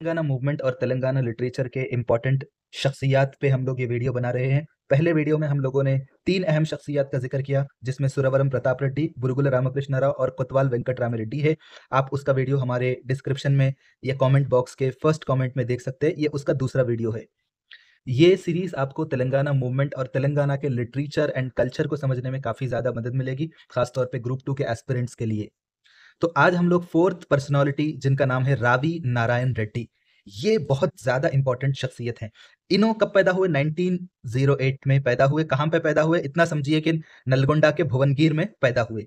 Telangana movement और Telangana literature के important शख्सियात पे हम लोग ये वीडियो बना रहे हैं पहले वीडियो में हम लोगों ने तीन अहम शख्सियात का जिक्र किया जिसमें सुरवरम प्रताप रेड्डी गुरुकुल रामकृष्ण राव और कोतवाल वेंकट राम रेड्डी है आप उसका वीडियो हमारे डिस्क्रिप्शन में या कमेंट बॉक्स के फर्स्ट कमेंट में देख सकते हैं ये उसका दूसरा वीडियो है ये सीरीज आपको तेलंगाना मूवमेंट और तेलंगाना के लिटरेचर एंड कल्चर को समझने में काफी ज्यादा मदद मिलेगी खासतौर पर ग्रुप टू के एस्पिरेंट्स के लिए तो आज हम लोग फोर्थ पर्सनालिटी जिनका नाम है रावी नारायण रेड्डी ये बहुत ज्यादा इंपॉर्टेंट शख्सियत है इनो कब पैदा हुए 1908 में पैदा हुए कहाँ पे पैदा हुए इतना समझिए कि नलगोंडा के भुवनगीर में पैदा हुए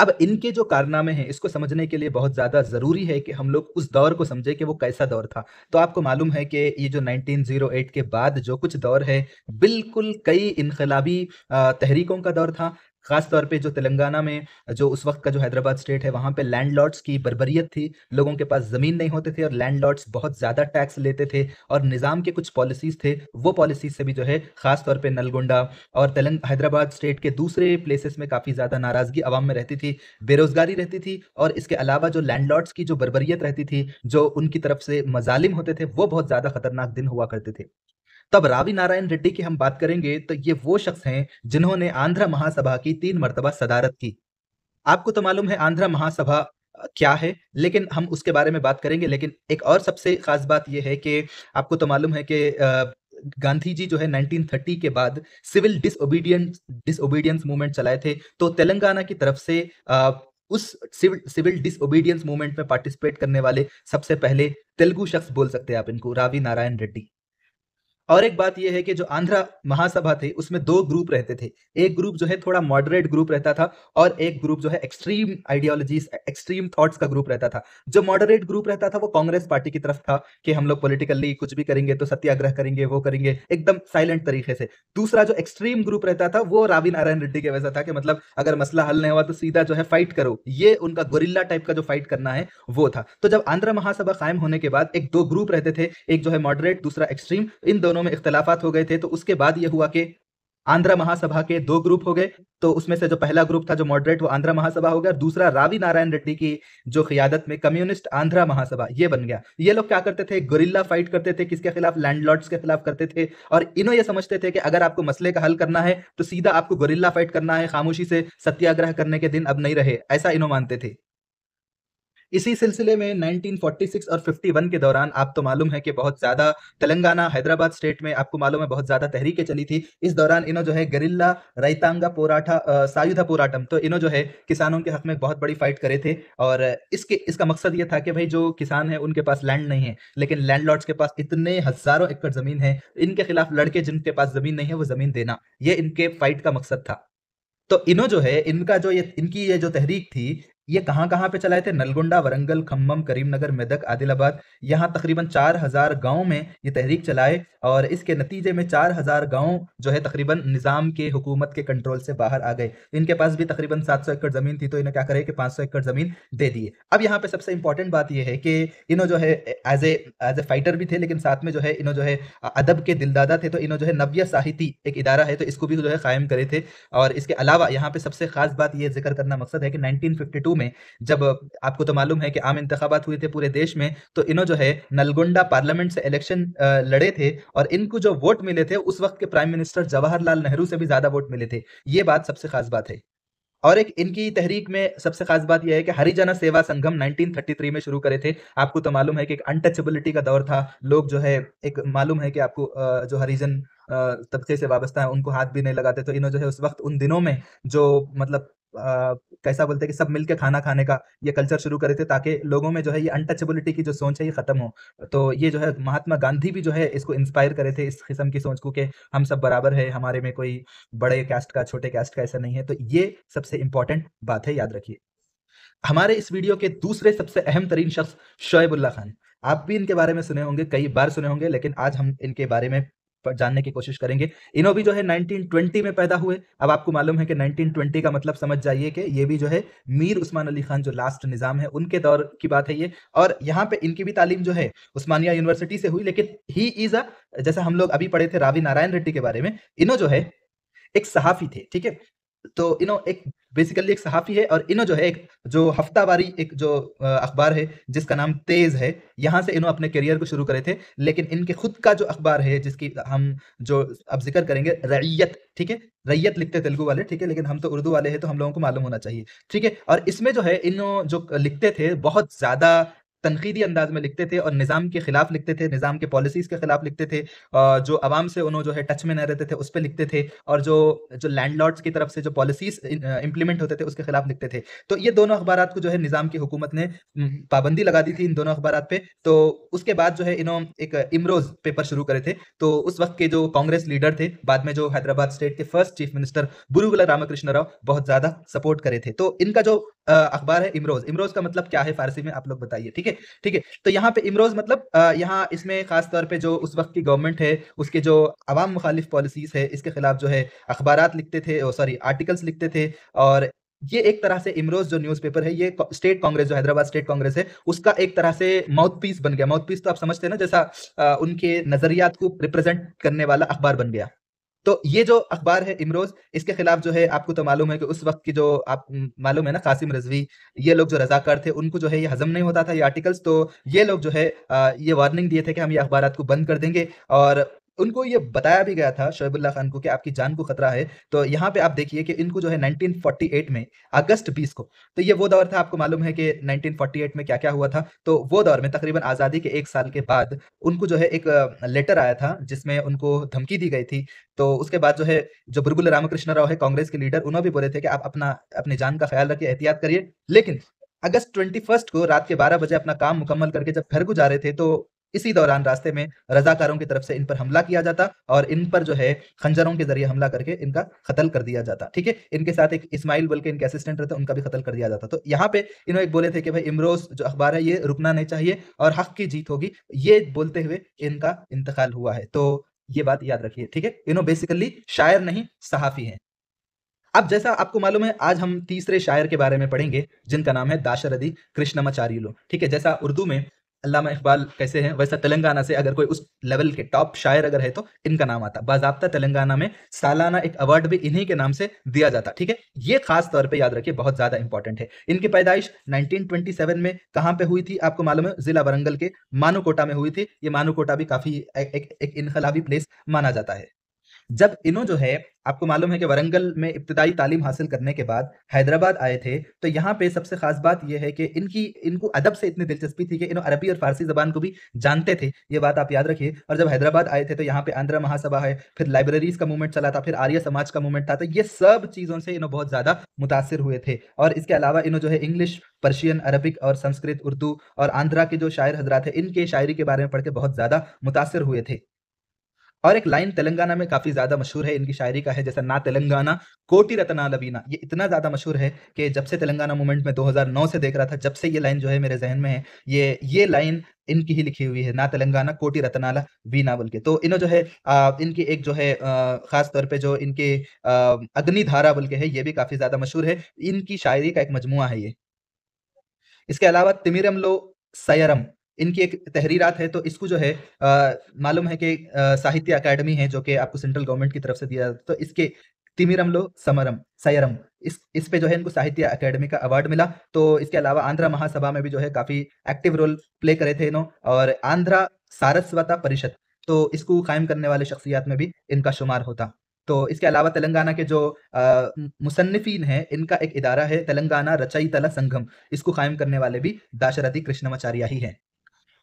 अब इनके जो कारनामे हैं इसको समझने के लिए बहुत ज़्यादा ज़रूरी है कि हम लोग उस दौर को समझे कि वो कैसा दौर था तो आपको मालूम है कि ये जो 1908 के बाद जो कुछ दौर है बिल्कुल कई इनकलाबी तहरीकों का दौर था खासतौर पे जो तेलंगाना में जो उस वक्त का जो हैदराबाद स्टेट है वहाँ पे लैंडलॉर्ड्स की बरबरीत थी लोगों के पास ज़मीन नहीं होते थे और लैंडलॉर्ड्स बहुत ज़्यादा टैक्स लेते थे और निज़ाम के कुछ पॉलिसीज़ थे वो पॉलिसीज से भी जो है ख़ास तौर पर नलगोंडा और तेलंग हैदराबाद स्टेट के दूसरे प्लेसेस में काफ़ी ज़्यादा नाराज़गी आवाम में रहती थी बेरोज़गारी रहती थी और इसके अलावा जो लैंडलॉर्ड्स की जो बरबरीत रहती थी जो उनकी तरफ से मजालिम होते थे वो बहुत ज़्यादा खतरनाक दिन हुआ करते थे तब रावी नारायण रेड्डी की हम बात करेंगे तो ये वो शख्स हैं जिन्होंने आंध्र महासभा की तीन मरतबा सदारत की आपको तो मालूम है आंध्र महासभा क्या है लेकिन हम उसके बारे में बात करेंगे लेकिन एक और सबसे खास बात यह है कि आपको तो मालूम है कि गांधी जी जो है 1930 के बाद सिविल डिसोबीडियंस डिसोबीडियंस मूवमेंट चलाए थे तो तेलंगाना की तरफ से उस सिविल सिविल डिसोबीडियंस मूवमेंट में पार्टिसिपेट करने वाले सबसे पहले तेलुगु शख्स बोल सकते हैं आप इनको रावी नारायण रेड्डी और एक बात यह है कि जो आंध्र महासभा थे उसमें दो ग्रुप रहते थे एक ग्रुप जो है थोड़ा मॉडरेट ग्रुप रहता था और एक ग्रुप जो है एक्सट्रीम आइडियोलॉजीज एक्सट्रीम थॉट्स का ग्रुप रहता था जो मॉडरेट ग्रुप रहता था वो कांग्रेस पार्टी की तरफ था कि हम लोग पोलिटिकली कुछ भी करेंगे तो सत्याग्रह करेंगे वो करेंगे एकदम साइलेंट तरीके से दूसरा जो एक्सट्रीम ग्रुप रहता था वो रावी नारायण रेड्डी के वैसा था कि मतलब अगर मसला हल नहीं हुआ तो सीधा जो है फाइट करो ये उनका गोरिल्ला टाइप का जो फाइट करना है वो था तो जब आंध्र महासभा कायम होने के बाद एक दो ग्रुप रहते थे एक जो है मॉडरेट दूसरा एक्सट्रीम इन दोनों दोनों में इख्तलाफात हो गए थे तो उसके बाद ये हुआ कि आंध्र महासभा के दो ग्रुप हो गए तो उसमें से जो पहला ग्रुप था जो मॉडरेट वो आंध्र महासभा हो गया और दूसरा रावी नारायण रेड्डी की जो खियादत में कम्युनिस्ट आंध्र महासभा ये बन गया ये लोग क्या करते थे गोरिल्ला फाइट करते थे किसके खिलाफ लैंडलॉर्ड्स के खिलाफ करते थे और इन्हों ये समझते थे कि अगर आपको मसले का हल करना है तो सीधा आपको गोरिल्ला फाइट करना है खामोशी से सत्याग्रह करने के दिन अब नहीं रहे ऐसा इन्हों मानते थे इसी सिलसिले में 1946 और 51 के दौरान आप तो मालूम है कि बहुत ज्यादा तेलंगाना हैदराबाद स्टेट में आपको मालूम है बहुत ज्यादा तहरीकें चली थी इस दौरान इन्हों जो है गरिल्ला रैतांगा पोराठा सायुधा पोराटम तो इन्हों जो है किसानों के हक में बहुत बड़ी फाइट करे थे और इसके इसका मकसद ये था कि भाई जो किसान है उनके पास लैंड नहीं है लेकिन लैंड के पास इतने हजारों एकड़ जमीन है इनके खिलाफ लड़के जिनके पास जमीन नहीं है वो जमीन देना ये इनके फाइट का मकसद था तो इनो जो है इनका जो ये इनकी ये जो तहरीक थी ये कहाँ कहाँ पे चलाए थे नलगुंडा वरंगल खम्भम करीमनगर मेदक आदिलाबाद यहाँ तकरीबन चार हजार गाँव में ये तहरीक चलाए और इसके नतीजे में चार हजार गाँव जो है तकरीबन निज़ाम के हुकूमत के कंट्रोल से बाहर आ गए इनके पास भी तकरीबन सात सौ एकड़ ज़मीन थी तो इन्हें क्या करे कि पाँच सौ एकड़ ज़मीन दे दिए अब यहाँ पे सबसे इंपॉर्टेंट बात यह है कि इन्हों जो है as a as a fighter भी थे लेकिन साथ में जो है इन्हों जो है अदब के दिलदादा थे तो इन्हों जो है नव्य साहित्य एक इदारा है तो इसको भी जो है कायम करे थे और इसके अलावा यहाँ पे सबसे खास बात यह जिक्र करना मकसद है कि नाइनटीन में जब आपको तो मालूम है कि आम इंतबात हुए थे पूरे देश में तो इन्हों जो है नलगुंडा पार्लियामेंट से इलेक्शन लड़े थे और इनको जो वोट मिले थे उस वक्त के प्राइम मिनिस्टर जवाहरलाल नेहरू से भी ज्यादा वोट मिले थे ये बात सबसे खास बात है और एक इनकी तहरीक में सबसे खास बात यह है कि हरिजना सेवा संगम 1933 में शुरू करे थे आपको तो मालूम है कि एक अनटचेबिलिटी का दौर था लोग जो है एक मालूम है कि आपको जो हरिजन तबके से वाबस्ता है उनको हाथ भी नहीं लगाते तो इन्होंने जो है उस वक्त उन दिनों में जो मतलब कैसा बोलते हैं कि सब मिलके खाना खाने का ये कल्चर शुरू करे थे ताकि लोगों में जो है ये अनटचेबिलिटी की जो सोच है ये खत्म हो तो ये जो है महात्मा गांधी भी जो है इसको इंस्पायर करे थे इस किस्म की सोच को कि हम सब बराबर है हमारे में कोई बड़े कैस्ट का छोटे कैस्ट का ऐसा नहीं है तो ये सबसे इंपॉर्टेंट बात है याद रखिए हमारे इस वीडियो के दूसरे सबसे अहम तरीन शख्स शोएबुल्ला खान आप भी इनके बारे में सुने होंगे कई बार सुने होंगे लेकिन आज हम इनके बारे में पर जानने की कोशिश करेंगे इनो भी जो है 1920 में पैदा हुए अब आपको मालूम है कि 1920 का मतलब समझ जाइए कि ये भी जो है मीर उस्मान अली खान जो लास्ट निज़ाम है उनके दौर की बात है ये और यहाँ पे इनकी भी तालीम जो है उस्मानिया यूनिवर्सिटी से हुई लेकिन ही इज़ अ जैसा हम लोग अभी पढ़े थे रावी नारायण रेड्डी के बारे में इनो जो है एक सहाफ़ी थे ठीक है तो इनो एक बेसिकली एक सहाफ़ी है और इनो जो है एक जो हफ्तावारी एक जो अखबार है जिसका नाम तेज़ है यहाँ से इनो अपने करियर को शुरू करे थे लेकिन इनके खुद का जो अखबार है जिसकी हम जो अब जिक्र करेंगे रैयत ठीक है रैयत लिखते तेलुगु वाले ठीक है लेकिन हम तो उर्दू वाले हैं तो हम लोगों को मालूम होना चाहिए ठीक है और इसमें जो है इन जो लिखते थे बहुत ज़्यादा तनकीदी अंदाज में लिखते थे और निज़ाम के खिलाफ लिखते थे निज़ाम के पॉलिसीज के खिलाफ लिखते थे जो आवाम से उन्होंने जो है टच में न रहते थे उस पर लिखते थे और जो जो लैंडलॉर्ड्स की तरफ से जो पॉलिसीज इंप्लीमेंट होते थे उसके खिलाफ लिखते थे तो ये दोनों अखबार को जो है निज़ाम की हुकूमत ने पाबंदी लगा दी थी इन दोनों अखबार पे तो उसके बाद जो है इन्होंने एक इमरोज पेपर शुरू करे थे तो उस वक्त के जो कांग्रेस लीडर थे बाद में जो हैदराबाद स्टेट के first chief minister Burugula Ramakrishna Rao बहुत ज्यादा सपोर्ट करे थे तो इनका जो अखबार है इमरोज इमरोज का मतलब क्या है फारसी में आप लोग बताइए ठीक है ठीक है तो यहाँ पे इमरोज मतलब यहाँ इसमें खास तौर पे जो उस वक्त की गवर्नमेंट है उसके जो आवाम मुखालिफ पॉलिसीज है इसके खिलाफ जो है अखबार लिखते थे सॉरी आर्टिकल्स लिखते थे और ये एक तरह से इमरोज जो न्यूज़पेपर है ये स्टेट कांग्रेस जो हैदराबाद स्टेट कांग्रेस है उसका एक तरह से माउथ पीस बन गया माउथ पीस तो आप समझते हैं ना जैसा आ, उनके नजरियात को रिप्रेजेंट करने वाला अखबार बन गया तो ये जो अखबार है इमरोज इसके खिलाफ जो है आपको तो मालूम है कि उस वक्त की जो आप मालूम है ना कासिम रजवी ये लोग जो रजाकार थे उनको जो है ये हजम नहीं होता था ये आर्टिकल्स तो ये लोग जो है ये वार्निंग दिए थे कि हम ये अखबार को बंद कर देंगे और उनको ये बताया भी गया था शोबुल्ला खान को कि आपकी जान को खतरा है तो यहाँ पे आप देखिए कि इनको जो है 1948 में अगस्त 20 को तो ये वो दौर था आपको मालूम है कि 1948 में क्या क्या हुआ था तो वो दौर में तकरीबन आज़ादी के एक साल के बाद उनको जो है एक लेटर आया था जिसमें उनको धमकी दी गई थी तो उसके बाद जो है जो बुरगुल रामकृष्ण राव है कांग्रेस के लीडर उन्होंने भी बोले थे कि आप अपना अपनी जान का ख्याल रखिए एहतियात करिए लेकिन अगस्त ट्वेंटी को रात के बारह बजे अपना काम मुकम्मल करके जब घर को जा रहे थे तो इसी दौरान रास्ते में रजाकारों की तरफ से इन पर हमला किया जाता और इन पर जो है खंजरों के जरिए हमला करके इनका कत्ल कर दिया जाता ठीक है इनके साथ एक इस्माइल बोल के इनके असिस्टेंट रहते उनका भी कत्ल कर दिया जाता तो यहाँ पे इन्होंने एक बोले थे कि भाई इमरोज जो अखबार है ये रुकना नहीं चाहिए और हक की जीत होगी ये बोलते हुए इनका इंतकाल हुआ है तो ये बात याद रखिए ठीक है इन्हों बेसिकली शायर नहीं सहाफी हैं अब जैसा आपको मालूम है आज हम तीसरे शायर के बारे में पढ़ेंगे जिनका नाम है दाशरदी कृष्णमाचार्युलो ठीक है जैसा उर्दू में अलामा इकबाल कैसे हैं वैसा तेलंगाना से अगर कोई उस लेवल के टॉप शायर अगर है तो इनका नाम आता बाजाबता तेलंगाना में सालाना एक अवार्ड भी इन्हीं के नाम से दिया जाता ठीक है ये खास तौर पे याद रखिए बहुत ज्यादा इंपॉर्टेंट है इनकी पैदाइश 1927 में कहाँ पे हुई थी आपको मालूम है जिला वरंगल के मानुकोटा में हुई थी ये मानुकोटा भी काफी एक, एक, एक इनकलाबी प्लेस माना जाता है जब इनो जो है आपको मालूम है कि वरंगल में इब्तदाई तालीम हासिल करने के बाद हैदराबाद आए थे तो यहाँ पे सबसे खास बात यह है कि इनकी इनको अदब से इतनी दिलचस्पी थी कि इन्हों अरबी और फारसी जबान को भी जानते थे ये बात आप याद रखिए और जब हैदराबाद आए थे तो यहाँ पे आंध्रा महासभा है फिर लाइब्रेरीज का मूवमेंट चला था फिर आर्य समाज का मूवमेंट था तो ये सब चीज़ों से इन्हों बहुत ज़्यादा मुतासर हुए थे और इसके अलावा इन्हों जो है इंग्लिश पर्शियन अरबिक और संस्कृत उर्दू और आंध्रा के जो शायर हज़रा थे इनके शायरी के बारे में पढ़ के बहुत ज़्यादा मुतासर हुए थे और एक लाइन तेलंगाना में काफी ज्यादा मशहूर है इनकी शायरी का है जैसा ना तेलंगाना कोटी रतना लबीना ये इतना ज्यादा मशहूर है कि जब से तेलंगाना मूवमेंट में 2009 से देख रहा था जब से ये लाइन जो है मेरे जहन में है ये ये लाइन इनकी ही लिखी हुई है ना तेलंगाना कोटी रतनाला वीना बोल के तो इन्हों जो है आ, इनकी एक जो है खास तौर पे जो इनके अग्निधारा बोल के है ये भी काफी ज्यादा मशहूर है इनकी शायरी का एक मजमुआ है ये इसके अलावा तिमिरम लो सयरम इनकी एक तहरीरात है तो इसको जो है मालूम है कि साहित्य अकेडमी है जो कि आपको सेंट्रल गवर्नमेंट की तरफ से दिया जाता है तो इसके तिमिरम लो समरम सयरम इस इस पे जो है इनको साहित्य अकेडमी का अवार्ड मिला तो इसके अलावा आंध्रा महासभा में भी जो है काफी एक्टिव रोल प्ले करे थे इन्हों और आंध्रा सारस्वता परिषद तो इसको कायम करने वाले शख्सियात में भी इनका शुमार होता तो इसके अलावा तेलंगाना के जो मुसन्फिन हैं इनका एक इदारा है तेलंगाना रचई तला संगम इसको कायम करने वाले भी दाशरथी कृष्णमाचार्य ही हैं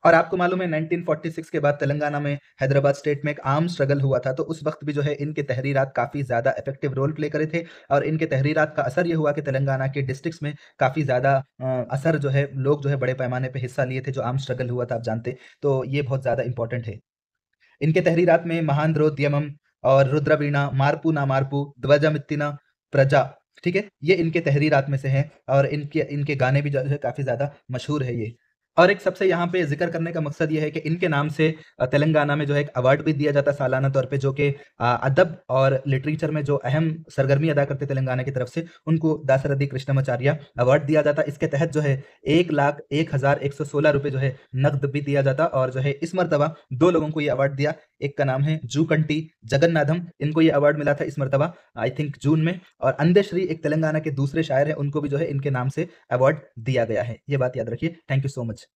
और आपको मालूम है 1946 के बाद तेलंगाना में हैदराबाद स्टेट में एक आम स्ट्रगल हुआ था तो उस वक्त भी जो है इनके तहरीरात काफ़ी ज़्यादा इफेक्टिव रोल प्ले करे थे और इनके तहरीरात का असर ये हुआ कि तेलंगाना के डिस्ट्रिक्स में काफ़ी ज़्यादा असर जो है लोग जो है बड़े पैमाने पर हिस्सा लिए थे जो आम स्ट्रगल हुआ था आप जानते तो ये बहुत ज़्यादा इंपॉर्टेंट है इनके तहरीरात में महान और रुद्रवीणा मारपू ना मारपू ध्वजमित्तिना प्रजा ठीक है ये इनके तहरीरात में से हैं और इनके इनके गाने भी जो है काफ़ी ज़्यादा मशहूर है ये और एक सबसे यहाँ पे जिक्र करने का मकसद ये है कि इनके नाम से तेलंगाना में जो है एक अवार्ड भी दिया जाता है सालाना तौर पे जो कि अदब और लिटरेचर में जो अहम सरगर्मी अदा करते तेलंगाना की तरफ से उनको दासरथी कृष्णमाचार्य अवार्ड दिया जाता इसके तहत जो है एक लाख एक हजार एक सौ सोलह रुपये जो है नकद भी दिया जाता और जो है इस मरतबा दो लोगों को ये अवार्ड दिया एक का नाम है जू कंटी जगन्नाथम इनको ये अवार्ड मिला था इस मरतबा आई थिंक जून में और श्री एक तेलंगाना के दूसरे शायर हैं उनको भी जो है इनके नाम से अवार्ड दिया गया है ये बात याद रखिए थैंक यू सो मच